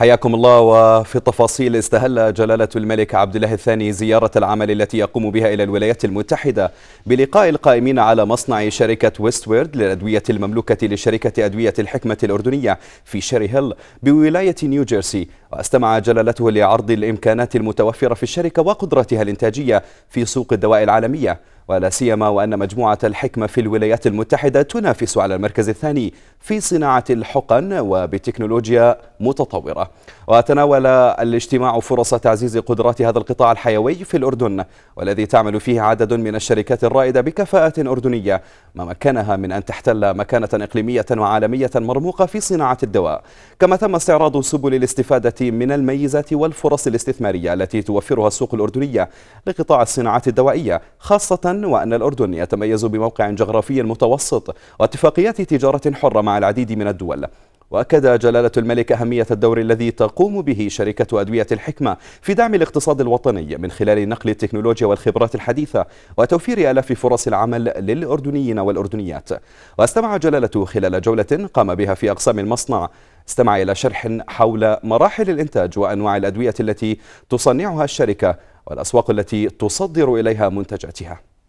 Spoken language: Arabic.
حياكم الله وفي تفاصيل استهل جلالة الملك عبد الله الثاني زيارة العمل التي يقوم بها إلى الولايات المتحدة بلقاء القائمين على مصنع شركة ويستورد للأدوية المملوكة لشركة أدوية الحكمة الأردنية في شيري هيل بولاية نيوجيرسي واستمع جلالته لعرض الإمكانات المتوفرة في الشركة وقدرتها الإنتاجية في سوق الدواء العالمية ولا سيما وأن مجموعة الحكمة في الولايات المتحدة تنافس على المركز الثاني في صناعة الحقن وبتكنولوجيا متطورة وتناول الاجتماع فرص تعزيز قدرات هذا القطاع الحيوي في الأردن والذي تعمل فيه عدد من الشركات الرائدة بكفاءة أردنية ما مكنها من أن تحتل مكانة إقليمية وعالمية مرموقة في صناعة الدواء كما تم استعراض سبل الاستفادة من الميزات والفرص الاستثمارية التي توفرها السوق الأردنية لقطاع الصناعات الدوائية خاصة وأن الأردن يتميز بموقع جغرافي متوسط واتفاقيات تجارة حرة مع العديد من الدول وأكد جلالة الملك أهمية الدور الذي تقوم به شركة أدوية الحكمة في دعم الاقتصاد الوطني من خلال نقل التكنولوجيا والخبرات الحديثة وتوفير آلاف فرص العمل للأردنيين والأردنيات واستمع جلالته خلال جولة قام بها في أقسام المصنع استمع إلى شرح حول مراحل الإنتاج وأنواع الأدوية التي تصنعها الشركة والأسواق التي تصدر إليها منتجاتها